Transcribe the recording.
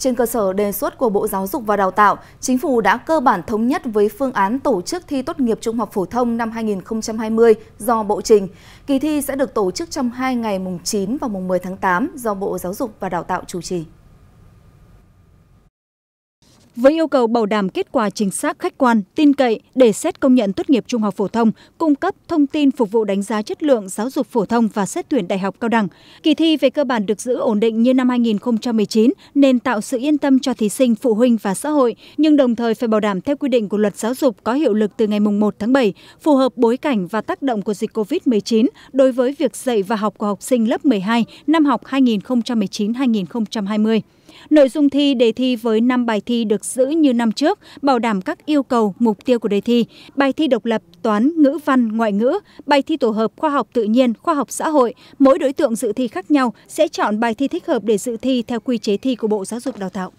Trên cơ sở đề xuất của Bộ Giáo dục và Đào tạo, Chính phủ đã cơ bản thống nhất với phương án tổ chức thi tốt nghiệp trung học phổ thông năm 2020 do Bộ trình. Kỳ thi sẽ được tổ chức trong 2 ngày mùng 9 và mùng 10 tháng 8 do Bộ Giáo dục và Đào tạo chủ trì với yêu cầu bảo đảm kết quả chính xác khách quan tin cậy để xét công nhận tốt nghiệp trung học phổ thông cung cấp thông tin phục vụ đánh giá chất lượng giáo dục phổ thông và xét tuyển đại học cao đẳng kỳ thi về cơ bản được giữ ổn định như năm 2019 nên tạo sự yên tâm cho thí sinh phụ huynh và xã hội nhưng đồng thời phải bảo đảm theo quy định của luật giáo dục có hiệu lực từ ngày 1 tháng 7 phù hợp bối cảnh và tác động của dịch COVID-19 đối với việc dạy và học của học sinh lớp 12 năm học 2019-2020. Nội dung thi đề thi với 5 bài thi được giữ như năm trước bảo đảm các yêu cầu mục tiêu của đề thi bài thi độc lập toán ngữ văn ngoại ngữ bài thi tổ hợp khoa học tự nhiên khoa học xã hội mỗi đối tượng dự thi khác nhau sẽ chọn bài thi thích hợp để dự thi theo quy chế thi của bộ giáo dục đào tạo